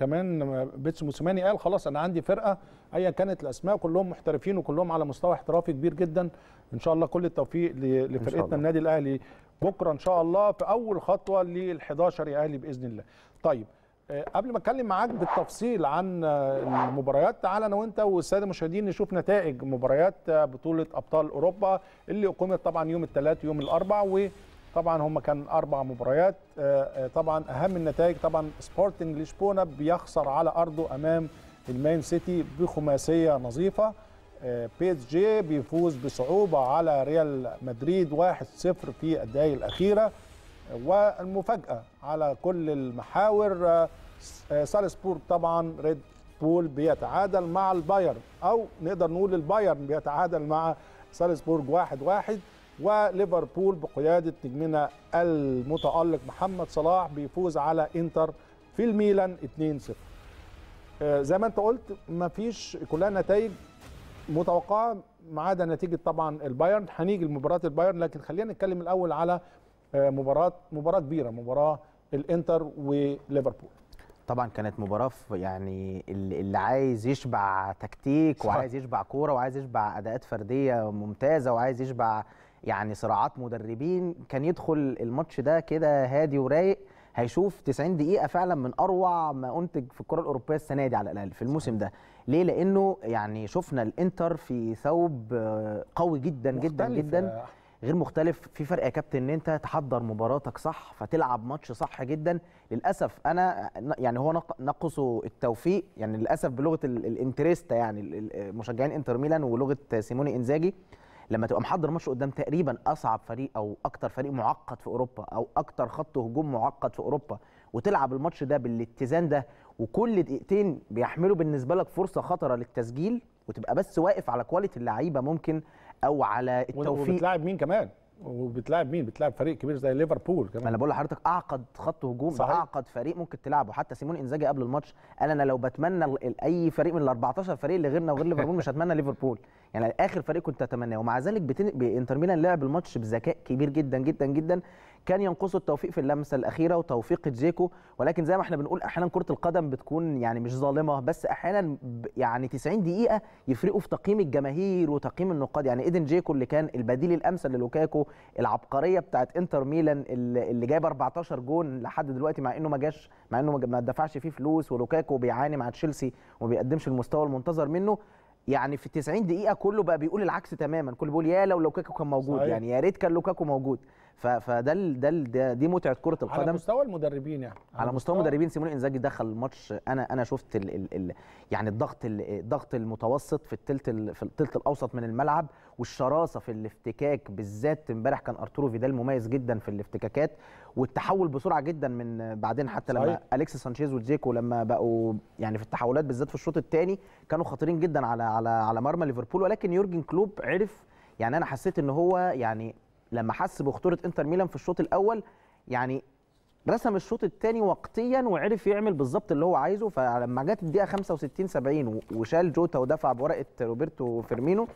كمان بيتسو موسيماني قال خلاص انا عندي فرقه ايا كانت الاسماء كلهم محترفين وكلهم على مستوى احترافي كبير جدا ان شاء الله كل التوفيق لفرقتنا النادي الاهلي بكره ان شاء الله في اول خطوه لل 11 يا اهلي باذن الله طيب آه، قبل ما اتكلم معاك بالتفصيل عن آه، المباريات تعالى انا وانت والساده المشاهدين نشوف نتائج مباريات آه، بطوله ابطال اوروبا اللي اقيمت طبعا يوم الثلاث ويوم الاربع و طبعا هم كان اربع مباريات آه، آه، طبعا اهم النتائج طبعا سبورتنج لشبونه بيخسر على ارضه امام المان سيتي بخماسيه نظيفه آه، بي اس جي بيفوز بصعوبه على ريال مدريد 1-0 في الدقائق الاخيره والمفاجاه على كل المحاور سالسبورغ طبعا ريد بول بيتعادل مع البايرن او نقدر نقول البايرن بيتعادل مع سالسبورغ 1-1 وليفربول بقياده نجمنا المتالق محمد صلاح بيفوز على انتر في الميلان 2-0 آه، زي ما انت قلت مفيش كلها نتائج متوقعه ما عدا نتيجه طبعا البايرن هنيجي لمباراه البايرن لكن خلينا نتكلم الاول على آه، مباراه مباراه كبيره مباراه الانتر وليفربول طبعا كانت مباراه يعني اللي عايز يشبع تكتيك وعايز يشبع كوره وعايز يشبع اداءات فرديه ممتازه وعايز يشبع يعني صراعات مدربين كان يدخل الماتش ده كده هادي ورايق هيشوف 90 دقيقه فعلا من اروع ما انتج في الكره الاوروبيه السنه دي على الاقل في الموسم ده ليه لانه يعني شفنا الانتر في ثوب قوي جدا جدا جدا غير مختلف في فرق يا كابتن ان انت تحضر مباراتك صح فتلعب ماتش صح جدا للاسف انا يعني هو نقصه التوفيق يعني للاسف بلغه الانتريستا يعني مشجعين انتر ميلان ولغه سيموني انزاجي لما تبقى محضر ماتش قدام تقريبا اصعب فريق او اكتر فريق معقد في اوروبا او اكتر خط هجوم معقد في اوروبا وتلعب الماتش ده بالاتزان ده وكل دقيقتين بيحملوا بالنسبه لك فرصه خطره للتسجيل وتبقى بس واقف على كواليتي اللعيبه ممكن او على التوفيق وبتلاعب مين كمان وبتلاعب مين؟ بتلاعب فريق كبير زي ليفربول كمان انا بقول لحضرتك اعقد خط هجوم صحيح. اعقد فريق ممكن تلعبه حتى سيمون انزاجي قبل الماتش قال انا لو بتمنى اي فريق من ال 14 فريق اللي غيرنا وغير ليفربول مش هتمنى ليفربول يعني اخر فريق كنت اتمناه ومع ذلك بتن... انتر ميلان لعب الماتش بذكاء كبير جدا جدا جدا كان ينقصه التوفيق في اللمسه الاخيره وتوفيق جيكو ولكن زي ما احنا بنقول احيانا كره القدم بتكون يعني مش ظالمه بس احيانا يعني 90 دقيقه يفرقوا في تقييم الجماهير وتقييم النقاد يعني ايدن جيكو اللي كان البديل الامثل للوكاكو العبقريه بتاعت انتر ميلان اللي جايب 14 جون لحد دلوقتي مع انه ما جاش مع انه ما دفعش فيه فلوس ولوكاكو بيعاني مع تشيلسي وما بيقدمش المستوى المنتظر منه يعني في 90 دقيقه كله بقى بيقول العكس تماما كله بيقول يا لو لوكاكو كان موجود صحيح. يعني يا ريت كان لوكاكو موجود فده ده دي متعه كره القدم على مستوى المدربين يعني على, على مستوى المدربين سيمون انزاجي دخل الماتش انا انا شفت ال ال ال يعني الضغط الضغط المتوسط في الثلث في الثلث الاوسط من الملعب والشراسه في الافتكاك بالذات امبارح كان ارتورو فيدال مميز جدا في الافتكاكات والتحول بسرعه جدا من بعدين حتى صحيح. لما اليكس سانشيز وجيكو لما بقوا يعني في التحولات بالذات في الشوط الثاني كانوا خطيرين جدا على على على مرمى ليفربول ولكن يورجن كلوب عرف يعني انا حسيت ان هو يعني لما حس بخطوره انتر ميلان في الشوط الاول يعني رسم الشوط الثاني وقتيا وعرف يعمل بالظبط اللي هو عايزه فلما جت الدقيقه 65 70 وشال جوتا ودفع بورقه روبرتو فيرمينو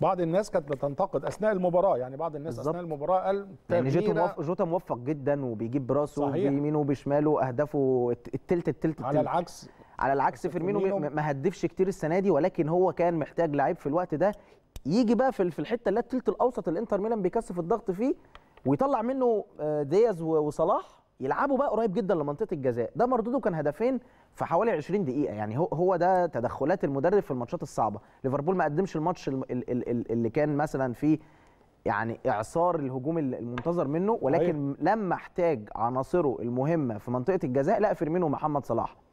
بعض الناس كانت بتنتقد اثناء المباراه يعني بعض الناس بالزبط. اثناء المباراه قال يعني جوتا موفق جوتا موفق جدا وبيجيب براسه بيمينه وبشماله اهدافه التلت التلت على العكس على العكس فيرمينو ما هدفش كتير السنه دي ولكن هو كان محتاج لعيب في الوقت ده يجي بقى في الحته اللي الثلث الاوسط الانتر ميلان بيكثف الضغط فيه ويطلع منه آه، دياز وصلاح يلعبوا بقى قريب جدا لمنطقه الجزاء ده مردوده كان هدفين في حوالي 20 دقيقه يعني هو هو ده تدخلات المدرب في الماتشات الصعبه ليفربول ما قدمش الماتش اللي كان مثلا فيه يعني اعصار الهجوم المنتظر منه ولكن أيوة. لما احتاج عناصره المهمه في منطقه الجزاء لا فيرمينو ومحمد صلاح